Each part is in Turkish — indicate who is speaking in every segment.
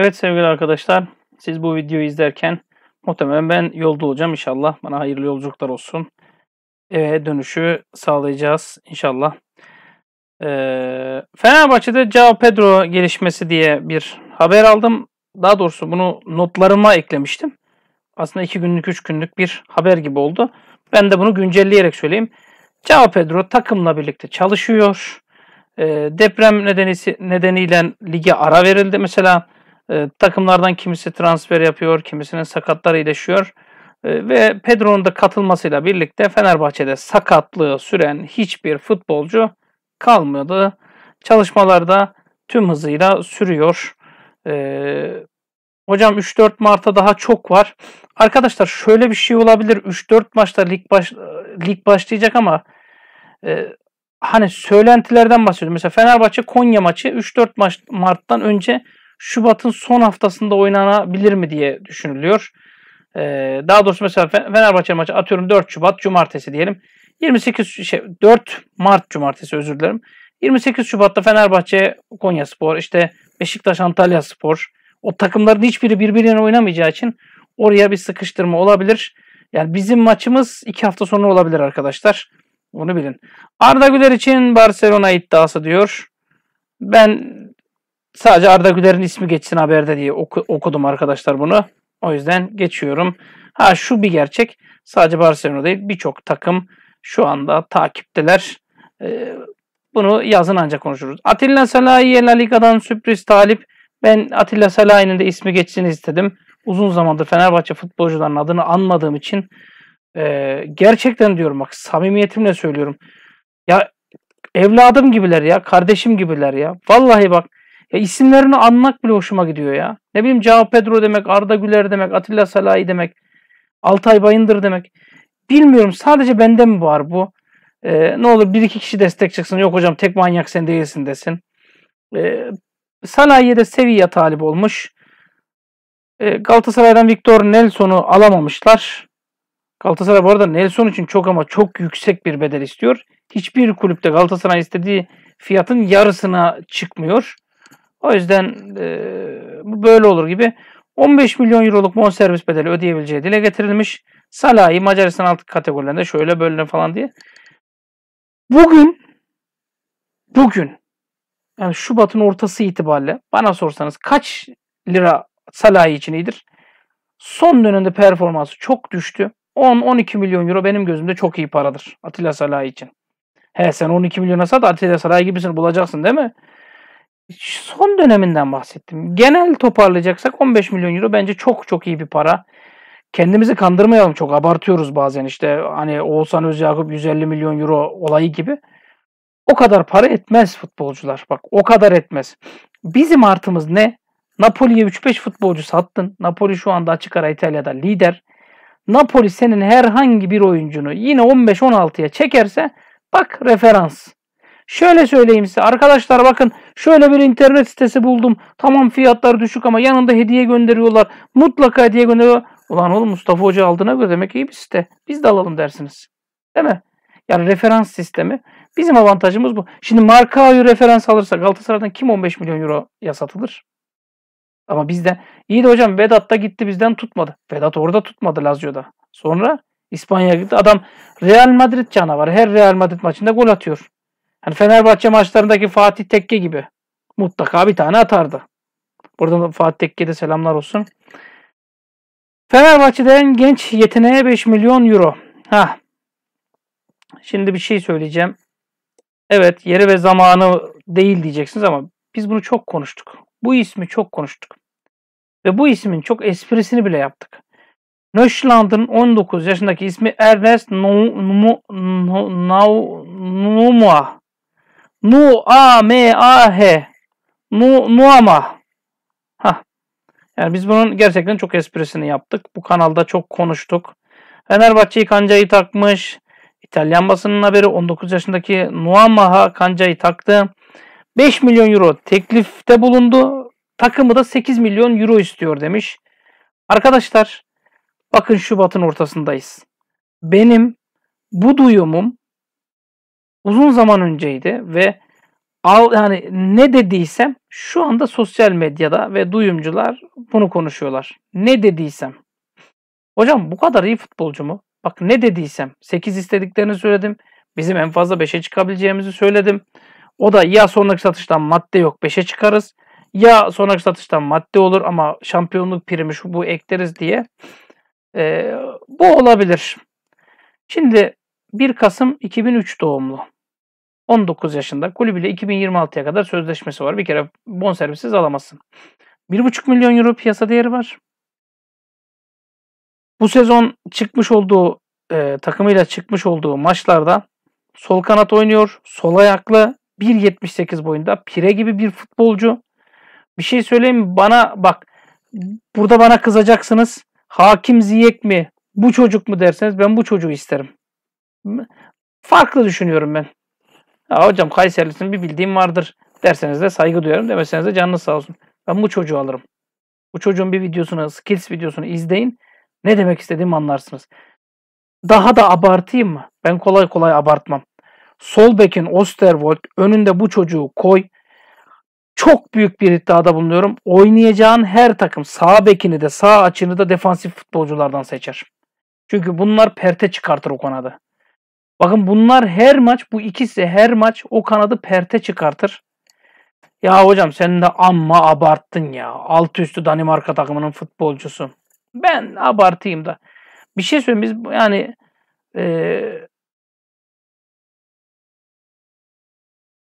Speaker 1: Evet sevgili arkadaşlar, siz bu videoyu izlerken muhtemelen ben yolda olacağım inşallah. Bana hayırlı yolculuklar olsun. Eve dönüşü sağlayacağız inşallah. Ee, Fenerbahçe'de Cao Pedro gelişmesi diye bir haber aldım. Daha doğrusu bunu notlarıma eklemiştim. Aslında iki günlük, üç günlük bir haber gibi oldu. Ben de bunu güncelleyerek söyleyeyim. Cao Pedro takımla birlikte çalışıyor. Ee, deprem nedeni nedeniyle lige ara verildi. Mesela e, takımlardan kimisi transfer yapıyor, kimisinin sakatları iyileşiyor. E, ve Pedro'nun da katılmasıyla birlikte Fenerbahçe'de sakatlığı süren hiçbir futbolcu kalmıyordu. Çalışmalarda tüm hızıyla sürüyor. E, hocam 3-4 Mart'ta daha çok var. Arkadaşlar şöyle bir şey olabilir. 3-4 maçta lig, baş, lig başlayacak ama e, hani söylentilerden bahsediyorum. Mesela Fenerbahçe Konya maçı 3-4 maç Mart'tan önce Şubat'ın son haftasında oynanabilir mi diye düşünülüyor. Ee, daha doğrusu mesela Fenerbahçe maçı atıyorum 4 Şubat Cumartesi diyelim. 28 şey 4 Mart Cumartesi özür dilerim. 28 Şubat'ta Fenerbahçe Konya Spor, işte Beşiktaş Antalya Spor. O takımların hiçbiri birbirine oynamayacağı için oraya bir sıkıştırma olabilir. Yani bizim maçımız 2 hafta sonra olabilir arkadaşlar. Bunu bilin. Arda Güler için Barcelona iddiası diyor. Ben sadece Arda Güler'in ismi geçsin haberde diye oku, okudum arkadaşlar bunu. O yüzden geçiyorum. Ha şu bir gerçek. Sadece Barcelona değil birçok takım şu anda takipteler. Ee, bunu yazın ancak konuşuruz. Atilla Salahi'ye La Liga'dan sürpriz talip. Ben Atilla Salahi'nin de ismi geçsin istedim. Uzun zamandır Fenerbahçe futbolcularının adını anmadığım için e, gerçekten diyorum bak samimiyetimle söylüyorum. Ya evladım gibiler ya, kardeşim gibiler ya. Vallahi bak ya e, isimlerini anmak bile hoşuma gidiyor ya. Ne bileyim Cao Pedro demek, Arda Güler demek, Atilla Salahi demek, Altay Bayındır demek. Bilmiyorum sadece bende mi var bu? Ee, ne olur bir iki kişi destek çıksın. Yok hocam tek manyak sen değilsin desin. Ee, Salahi'ye de seviye talip olmuş. Ee, Galatasaray'dan Victor Nelson'u alamamışlar. Galatasaray bu arada Nelson için çok ama çok yüksek bir bedel istiyor. Hiçbir kulüpte Galatasaray istediği fiyatın yarısına çıkmıyor. O yüzden e, böyle olur gibi. 15 milyon euroluk bonservis bedeli ödeyebileceği dile getirilmiş. Salah'ı Macaristan alt kategorilerinde şöyle böyle falan diye. Bugün bugün yani Şubat'ın ortası itibariyle bana sorsanız kaç lira Salah'ı için iyidir? Son dönemde performansı çok düştü. 10-12 milyon euro benim gözümde çok iyi paradır Atilla Salah için. He sen 12 milyona sat Atilla Salah gibisini bulacaksın değil mi? son döneminden bahsettim. Genel toparlayacaksak 15 milyon euro bence çok çok iyi bir para. Kendimizi kandırmayalım çok abartıyoruz bazen işte hani Oğuzhan Özyakup 150 milyon euro olayı gibi. O kadar para etmez futbolcular bak o kadar etmez. Bizim artımız ne? Napoli'ye 3-5 futbolcu sattın. Napoli şu anda açık ara İtalya'da lider. Napoli senin herhangi bir oyuncunu yine 15-16'ya çekerse bak referans. Şöyle söyleyeyim size arkadaşlar bakın şöyle bir internet sitesi buldum. Tamam fiyatlar düşük ama yanında hediye gönderiyorlar. Mutlaka hediye gönderiyor. Ulan oğlum Mustafa Hoca aldığına göre demek iyi bir site. Biz de alalım dersiniz. Değil mi? Yani referans sistemi. Bizim avantajımız bu. Şimdi marka referans alırsa Galatasaray'dan kim 15 milyon euroya satılır? Ama bizden İyi de hocam Vedat da gitti bizden tutmadı. Vedat orada tutmadı Lazio'da. Sonra İspanya'ya gitti. Adam Real Madrid canavarı. Her Real Madrid maçında gol atıyor. Hani Fenerbahçe maçlarındaki Fatih Tekke gibi mutlaka bir tane atardı. Buradan Fatih Tekke'ye de selamlar olsun. Fenerbahçe'den genç yeteneğe 5 milyon euro. Ha. Şimdi bir şey söyleyeceğim. Evet yeri ve zamanı değil diyeceksiniz ama biz bunu çok konuştuk. Bu ismi çok konuştuk. Ve bu ismin çok esprisini bile yaptık. Nöşland'ın 19 yaşındaki ismi Ernest Numua. Nu a m a h. Nu nuama. Ha. Yani biz bunun gerçekten çok esprisini yaptık. Bu kanalda çok konuştuk. Fenerbahçe'yi kancayı takmış. İtalyan basının haberi 19 yaşındaki Nuamaha kancayı taktı. 5 milyon euro teklifte bulundu. Takımı da 8 milyon euro istiyor demiş. Arkadaşlar bakın Şubat'ın ortasındayız. Benim bu duyumum uzun zaman önceydi ve al yani ne dediysem şu anda sosyal medyada ve duyumcular bunu konuşuyorlar. Ne dediysem. Hocam bu kadar iyi futbolcu mu? Bak ne dediysem 8 istediklerini söyledim. Bizim en fazla 5'e çıkabileceğimizi söyledim. O da ya sonraki satıştan madde yok 5'e çıkarız. Ya sonraki satıştan madde olur ama şampiyonluk primi şu bu ekleriz diye. Ee, bu olabilir. Şimdi 1 Kasım 2003 doğumlu. 19 yaşında. Kulübüyle 2026'ya kadar sözleşmesi var. Bir kere bonservisiz alamazsın. 1,5 milyon euro piyasa değeri var. Bu sezon çıkmış olduğu e, takımıyla çıkmış olduğu maçlarda sol kanat oynuyor. Sol ayaklı 1.78 boyunda pire gibi bir futbolcu. Bir şey söyleyeyim Bana bak burada bana kızacaksınız. Hakim Ziyek mi? Bu çocuk mu derseniz ben bu çocuğu isterim. Farklı düşünüyorum ben. Ya hocam Kayserilisinin bir bildiğim vardır derseniz de saygı duyarım demeseniz de canınız sağ olsun. Ben bu çocuğu alırım. Bu çocuğun bir videosunu, skills videosunu izleyin. Ne demek istediğimi anlarsınız. Daha da abartayım mı? Ben kolay kolay abartmam. Sol bekin Osterwold önünde bu çocuğu koy. Çok büyük bir iddiada bulunuyorum. Oynayacağın her takım sağ bekini de sağ açını da defansif futbolculardan seçer. Çünkü bunlar perte çıkartır o konuda. Bakın bunlar her maç bu ikisi her maç o kanadı perte çıkartır. Ya hocam sen de amma abarttın ya. Alt üstü Danimarka takımının futbolcusu. Ben abartayım da. Bir şey söyleyeyim biz yani e,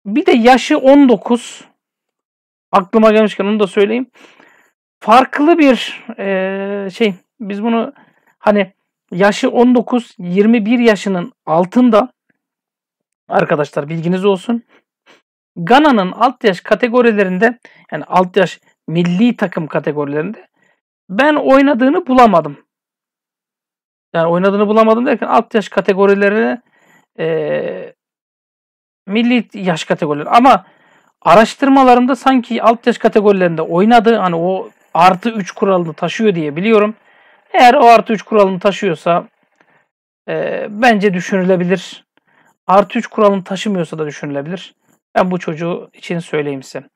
Speaker 1: bir de yaşı 19 aklıma gelmişken onu da söyleyeyim. Farklı bir e, şey biz bunu hani yaşı 19-21 yaşının altında arkadaşlar bilginiz olsun. Gana'nın alt yaş kategorilerinde yani alt yaş milli takım kategorilerinde ben oynadığını bulamadım. Yani oynadığını bulamadım derken alt yaş kategorilerine e, milli yaş kategorileri ama araştırmalarımda sanki alt yaş kategorilerinde oynadı. Hani o artı 3 kuralını taşıyor diye biliyorum. Eğer o artı 3 kuralını taşıyorsa e, bence düşünülebilir. Artı 3 kuralını taşımıyorsa da düşünülebilir. Ben bu çocuğu için söyleyeyim size.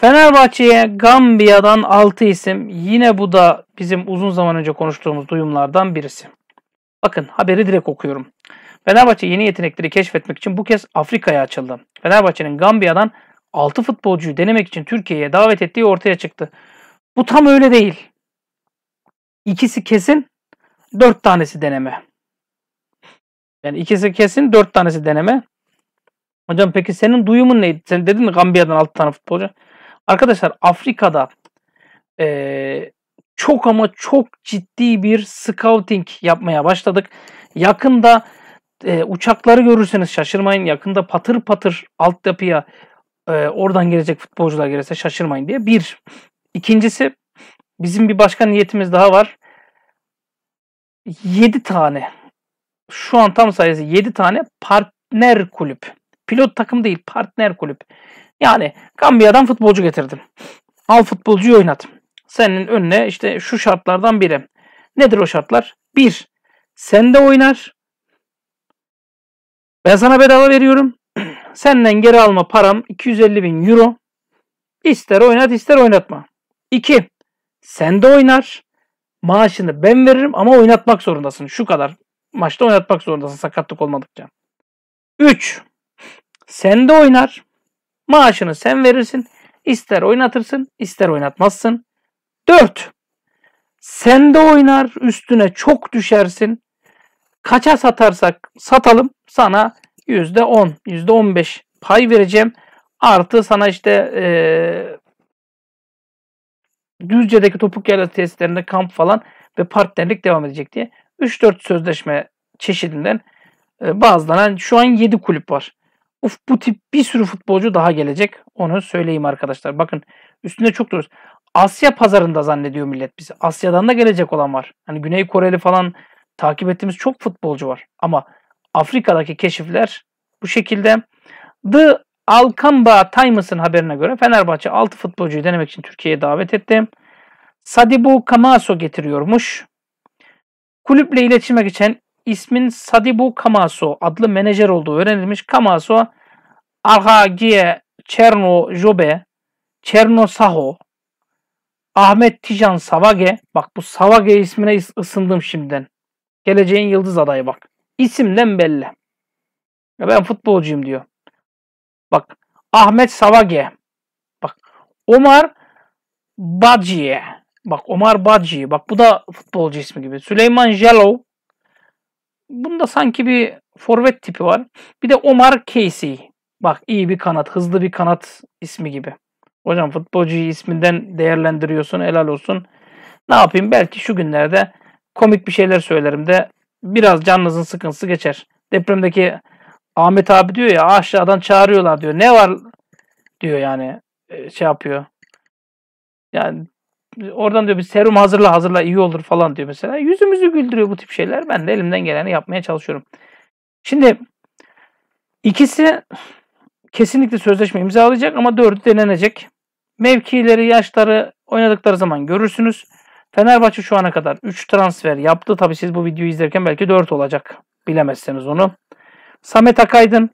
Speaker 1: Fenerbahçe'ye Gambiya'dan 6 isim. Yine bu da bizim uzun zaman önce konuştuğumuz duyumlardan birisi. Bakın haberi direkt okuyorum. Fenerbahçe yeni yetenekleri keşfetmek için bu kez Afrika'ya açıldı. Fenerbahçe'nin Gambiya'dan 6 futbolcuyu denemek için Türkiye'ye davet ettiği ortaya çıktı. Bu tam öyle değil. İkisi kesin, dört tanesi deneme. Yani ikisi kesin, dört tanesi deneme. Hocam peki senin duyumun neydi? Sen dedin mi Gambiya'dan altı tane futbolcu. Arkadaşlar Afrika'da e, çok ama çok ciddi bir scouting yapmaya başladık. Yakında e, uçakları görürseniz şaşırmayın. Yakında patır patır altyapıya e, oradan gelecek futbolcular gelirse şaşırmayın diye. Bir. İkincisi bizim bir başka niyetimiz daha var. 7 tane şu an tam sayısı 7 tane partner kulüp. Pilot takım değil partner kulüp. Yani Gambiya'dan futbolcu getirdim. Al futbolcuyu oynat. Senin önüne işte şu şartlardan biri. Nedir o şartlar? Bir, sen de oynar. Ben sana bedava veriyorum. Senden geri alma param 250 bin euro. İster oynat ister oynatma. İki, sen de oynar maaşını ben veririm ama oynatmak zorundasın. Şu kadar maçta oynatmak zorundasın sakatlık olmadıkça. 3. Sen de oynar. Maaşını sen verirsin. İster oynatırsın, ister oynatmazsın. 4. Sen de oynar, üstüne çok düşersin. Kaça satarsak satalım sana %10, %15 pay vereceğim. Artı sana işte ee, Düzce'deki topuk yerli testlerinde kamp falan ve partnerlik devam edecek diye 3-4 sözleşme çeşidinden e, yani şu an 7 kulüp var. Uf bu tip bir sürü futbolcu daha gelecek. Onu söyleyeyim arkadaşlar. Bakın üstünde çok duruyoruz. Asya pazarında zannediyor millet bizi. Asya'dan da gelecek olan var. Hani Güney Koreli falan takip ettiğimiz çok futbolcu var. Ama Afrika'daki keşifler bu şekilde. The Alkamba Times'ın haberine göre Fenerbahçe 6 futbolcuyu denemek için Türkiye'ye davet etti. Sadibu Kamaso getiriyormuş. Kulüple iletişime geçen ismin Sadibu Kamaso adlı menajer olduğu öğrenilmiş. Kamaso Arhagiye Çerno Jobe, Çerno Saho, Ahmet Tijan Savage. Bak bu Savage ismine ısındım şimdiden. Geleceğin yıldız adayı bak. İsimden belli. ben futbolcuyum diyor. Bak Ahmet Savage. Bak Omar Badji'ye. Bak Omar Badji. Bak bu da futbolcu ismi gibi. Süleyman Jelov. Bunda sanki bir forvet tipi var. Bir de Omar Casey. Bak iyi bir kanat, hızlı bir kanat ismi gibi. Hocam futbolcu isminden değerlendiriyorsun, helal olsun. Ne yapayım belki şu günlerde komik bir şeyler söylerim de biraz canınızın sıkıntısı geçer. Depremdeki Ahmet abi diyor ya aşağıdan çağırıyorlar diyor. Ne var diyor yani e, şey yapıyor. Yani oradan diyor bir serum hazırla hazırla iyi olur falan diyor mesela. Yüzümüzü güldürüyor bu tip şeyler. Ben de elimden geleni yapmaya çalışıyorum. Şimdi ikisi kesinlikle sözleşme imzalayacak ama dördü denenecek. Mevkileri, yaşları oynadıkları zaman görürsünüz. Fenerbahçe şu ana kadar 3 transfer yaptı. Tabi siz bu videoyu izlerken belki 4 olacak. Bilemezseniz onu. Samet Akaydın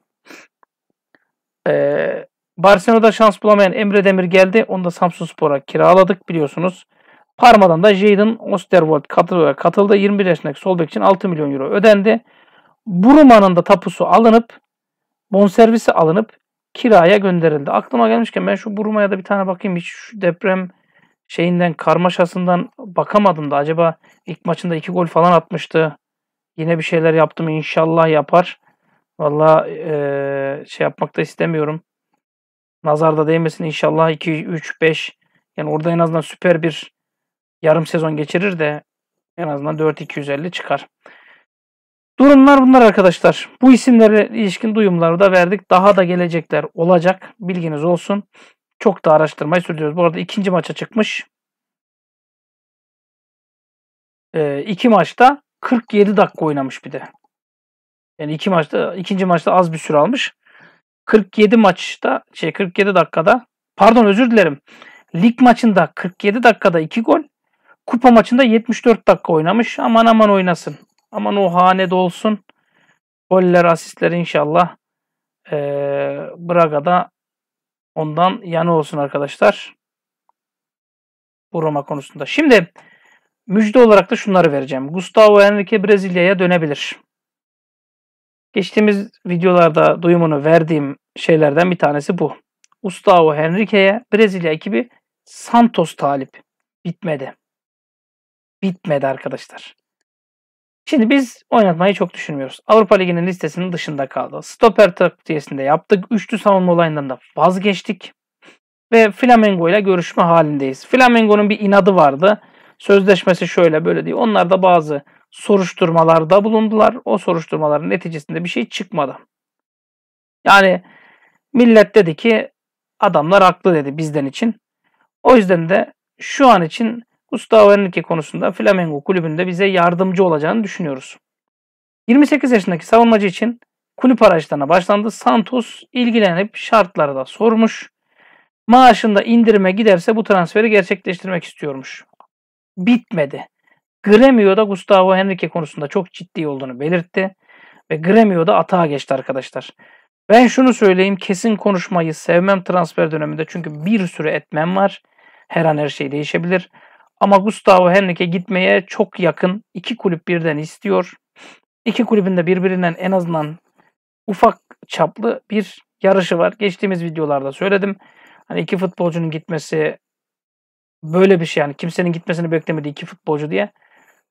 Speaker 1: ee, Barcelona'da şans bulamayan Emre Demir geldi. Onu da Samsun Spor'a kiraladık biliyorsunuz. Parma'dan da Jadon Osterwold katıldı. katıldı. 21 yaşındaki sol bek için 6 milyon euro ödendi. Buruma'nın da tapusu alınıp bonservisi alınıp kiraya gönderildi. Aklıma gelmişken ben şu Buruma'ya da bir tane bakayım. Hiç şu deprem şeyinden karmaşasından bakamadım da acaba ilk maçında iki gol falan atmıştı. Yine bir şeyler yaptım inşallah yapar. Valla e, şey yapmak da istemiyorum. Nazarda değmesin inşallah 2, 3, 5. Yani orada en azından süper bir yarım sezon geçirir de en azından 4-250 çıkar. Durumlar bunlar arkadaşlar. Bu isimlere ilişkin duyumları da verdik. Daha da gelecekler olacak. Bilginiz olsun. Çok da araştırmayı sürdürüyoruz. Bu arada ikinci maça çıkmış. Ee, iki maçta 47 dakika oynamış bir de. Yani iki maçta ikinci maçta az bir süre almış. 47 maçta şey 47 dakikada pardon özür dilerim. Lig maçında 47 dakikada 2 gol. Kupa maçında 74 dakika oynamış. Aman aman oynasın. Aman o hanede olsun. Goller, asistler inşallah ee, Braga'da ondan yana olsun arkadaşlar. Bu Roma konusunda. Şimdi müjde olarak da şunları vereceğim. Gustavo Henrique Brezilya'ya dönebilir. Geçtiğimiz videolarda duyumunu verdiğim şeylerden bir tanesi bu. Gustavo Henrique'ye Brezilya ekibi Santos talip. Bitmedi. Bitmedi arkadaşlar. Şimdi biz oynatmayı çok düşünmüyoruz. Avrupa Ligi'nin listesinin dışında kaldı. Stopper takviyesinde yaptık. Üçlü savunma olayından da vazgeçtik. Ve Flamengo ile görüşme halindeyiz. Flamengo'nun bir inadı vardı. Sözleşmesi şöyle böyle diye. Onlar da bazı soruşturmalarda bulundular. O soruşturmaların neticesinde bir şey çıkmadı. Yani millet dedi ki adamlar haklı dedi bizden için. O yüzden de şu an için Gustavo Henrique konusunda Flamengo kulübünde bize yardımcı olacağını düşünüyoruz. 28 yaşındaki savunmacı için kulüp araçlarına başlandı. Santos ilgilenip şartları da sormuş. Maaşında indirime giderse bu transferi gerçekleştirmek istiyormuş. Bitmedi. Gremio'da Gustavo Henrique konusunda çok ciddi olduğunu belirtti ve Gremio'da atağa geçti arkadaşlar. Ben şunu söyleyeyim kesin konuşmayı sevmem transfer döneminde çünkü bir sürü etmen var. Her an her şey değişebilir. Ama Gustavo Henrique gitmeye çok yakın. İki kulüp birden istiyor. İki kulübün de birbirinden en azından ufak çaplı bir yarışı var. Geçtiğimiz videolarda söyledim. Hani iki futbolcunun gitmesi böyle bir şey yani kimsenin gitmesini beklemediği iki futbolcu diye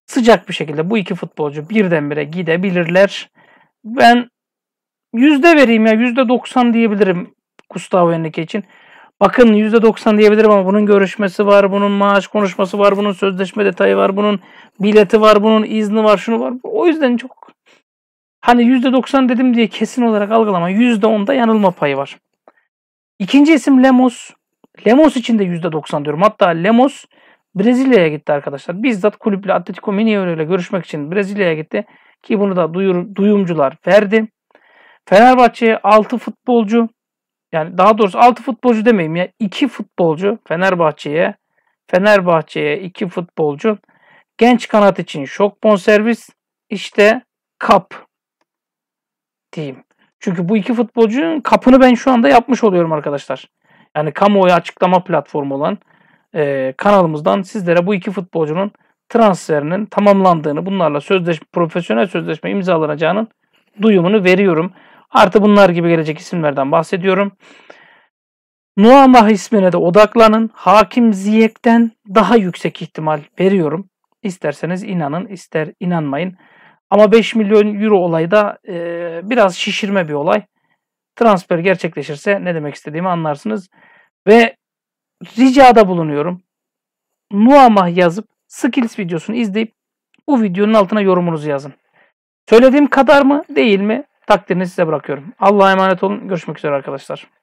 Speaker 1: sıcak bir şekilde bu iki futbolcu birdenbire gidebilirler. Ben yüzde vereyim ya yüzde 90 diyebilirim Gustavo Henrique için. Bakın yüzde 90 diyebilirim ama bunun görüşmesi var, bunun maaş konuşması var, bunun sözleşme detayı var, bunun bileti var, bunun izni var, şunu var. O yüzden çok hani yüzde 90 dedim diye kesin olarak algılama. Yüzde 10'da yanılma payı var. İkinci isim Lemos. Lemos için de yüzde 90 diyorum. Hatta Lemos Brezilya'ya gitti arkadaşlar. Bizzat kulüple Atletico Mineiro ile görüşmek için Brezilya'ya gitti. Ki bunu da duyur, duyumcular verdi. Fenerbahçe'ye 6 futbolcu yani daha doğrusu 6 futbolcu demeyeyim ya 2 futbolcu Fenerbahçe'ye Fenerbahçe'ye 2 futbolcu genç kanat için şok bonservis işte kap diyeyim. Çünkü bu iki futbolcunun kapını ben şu anda yapmış oluyorum arkadaşlar. Yani kamuoyu açıklama platformu olan e, kanalımızdan sizlere bu iki futbolcunun transferinin tamamlandığını, bunlarla sözleşme, profesyonel sözleşme imzalanacağının duyumunu veriyorum. Artı bunlar gibi gelecek isimlerden bahsediyorum. Nuamah ismine de odaklanın. Hakim Ziyek'ten daha yüksek ihtimal veriyorum. İsterseniz inanın, ister inanmayın. Ama 5 milyon euro olayı da e, biraz şişirme bir olay. Transfer gerçekleşirse ne demek istediğimi anlarsınız. Ve ricada bulunuyorum. Muamah yazıp Skills videosunu izleyip bu videonun altına yorumunuzu yazın. Söylediğim kadar mı değil mi takdirini size bırakıyorum. Allah'a emanet olun. Görüşmek üzere arkadaşlar.